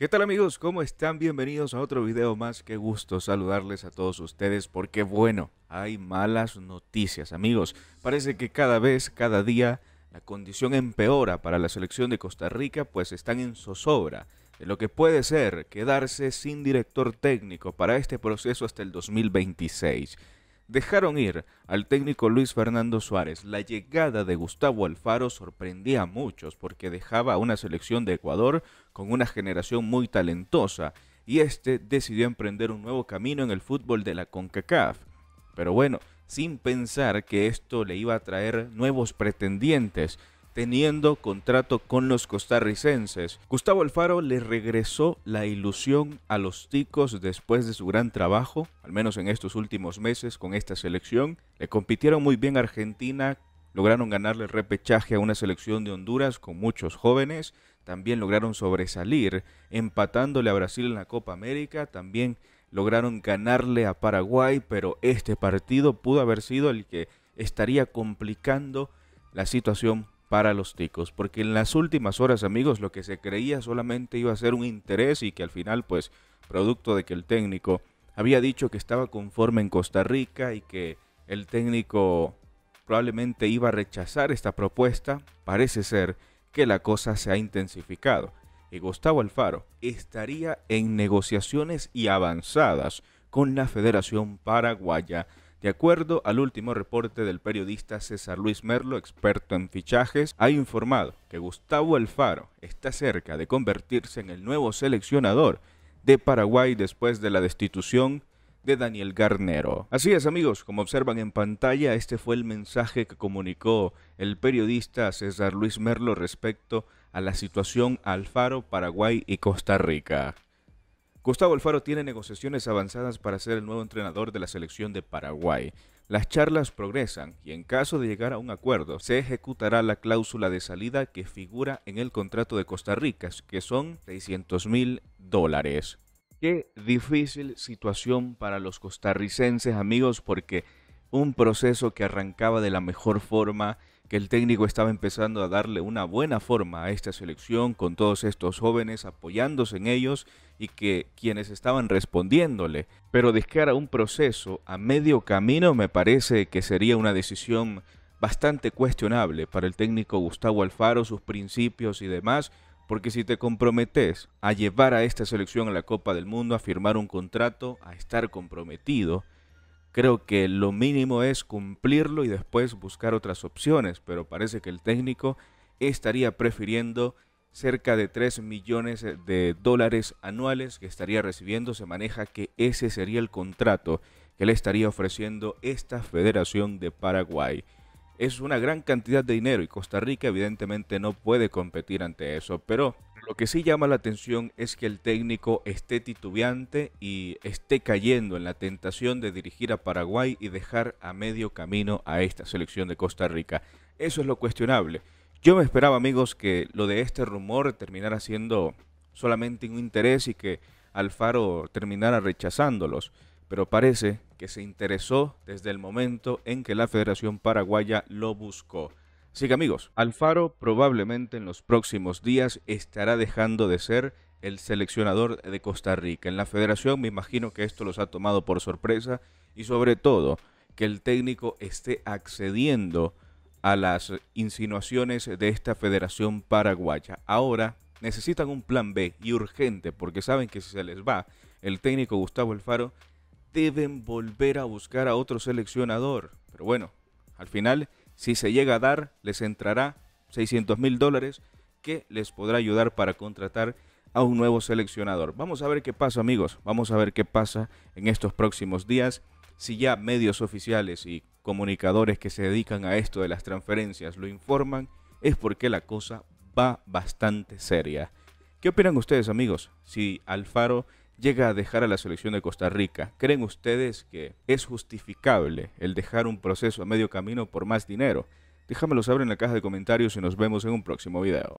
¿Qué tal amigos? ¿Cómo están? Bienvenidos a otro video más. Qué gusto saludarles a todos ustedes porque bueno, hay malas noticias amigos. Parece que cada vez, cada día, la condición empeora para la selección de Costa Rica, pues están en zozobra de lo que puede ser quedarse sin director técnico para este proceso hasta el 2026 dejaron ir al técnico Luis Fernando Suárez. La llegada de Gustavo Alfaro sorprendía a muchos porque dejaba a una selección de Ecuador con una generación muy talentosa y este decidió emprender un nuevo camino en el fútbol de la CONCACAF. Pero bueno, sin pensar que esto le iba a traer nuevos pretendientes teniendo contrato con los costarricenses. Gustavo Alfaro le regresó la ilusión a los ticos después de su gran trabajo, al menos en estos últimos meses con esta selección. Le compitieron muy bien a Argentina, lograron ganarle el repechaje a una selección de Honduras con muchos jóvenes, también lograron sobresalir, empatándole a Brasil en la Copa América, también lograron ganarle a Paraguay, pero este partido pudo haber sido el que estaría complicando la situación para los ticos, porque en las últimas horas, amigos, lo que se creía solamente iba a ser un interés y que al final, pues, producto de que el técnico había dicho que estaba conforme en Costa Rica y que el técnico probablemente iba a rechazar esta propuesta, parece ser que la cosa se ha intensificado y Gustavo Alfaro estaría en negociaciones y avanzadas con la Federación Paraguaya de acuerdo al último reporte del periodista César Luis Merlo, experto en fichajes, ha informado que Gustavo Alfaro está cerca de convertirse en el nuevo seleccionador de Paraguay después de la destitución de Daniel Garnero. Así es amigos, como observan en pantalla, este fue el mensaje que comunicó el periodista César Luis Merlo respecto a la situación Alfaro, Paraguay y Costa Rica. Gustavo Alfaro tiene negociaciones avanzadas para ser el nuevo entrenador de la selección de Paraguay. Las charlas progresan y en caso de llegar a un acuerdo, se ejecutará la cláusula de salida que figura en el contrato de Costa Rica, que son 600 mil dólares. Qué difícil situación para los costarricenses amigos porque un proceso que arrancaba de la mejor forma que el técnico estaba empezando a darle una buena forma a esta selección con todos estos jóvenes apoyándose en ellos y que quienes estaban respondiéndole. Pero dejar un proceso a medio camino me parece que sería una decisión bastante cuestionable para el técnico Gustavo Alfaro, sus principios y demás, porque si te comprometes a llevar a esta selección a la Copa del Mundo, a firmar un contrato, a estar comprometido, Creo que lo mínimo es cumplirlo y después buscar otras opciones, pero parece que el técnico estaría prefiriendo cerca de 3 millones de dólares anuales que estaría recibiendo. Se maneja que ese sería el contrato que le estaría ofreciendo esta Federación de Paraguay. Es una gran cantidad de dinero y Costa Rica evidentemente no puede competir ante eso, pero lo que sí llama la atención es que el técnico esté titubeante y esté cayendo en la tentación de dirigir a Paraguay y dejar a medio camino a esta selección de Costa Rica. Eso es lo cuestionable. Yo me esperaba, amigos, que lo de este rumor terminara siendo solamente un interés y que Alfaro terminara rechazándolos, pero parece que se interesó desde el momento en que la Federación Paraguaya lo buscó. Así que amigos, Alfaro probablemente en los próximos días estará dejando de ser el seleccionador de Costa Rica. En la federación me imagino que esto los ha tomado por sorpresa y sobre todo que el técnico esté accediendo a las insinuaciones de esta federación paraguaya. Ahora necesitan un plan B y urgente porque saben que si se les va el técnico Gustavo Alfaro, deben volver a buscar a otro seleccionador. Pero bueno, al final si se llega a dar, les entrará 600 mil dólares que les podrá ayudar para contratar a un nuevo seleccionador. Vamos a ver qué pasa amigos, vamos a ver qué pasa en estos próximos días. Si ya medios oficiales y comunicadores que se dedican a esto de las transferencias lo informan, es porque la cosa va bastante seria. ¿Qué opinan ustedes amigos? Si Alfaro llega a dejar a la selección de Costa Rica. ¿Creen ustedes que es justificable el dejar un proceso a medio camino por más dinero? Déjamelo saber en la caja de comentarios y nos vemos en un próximo video.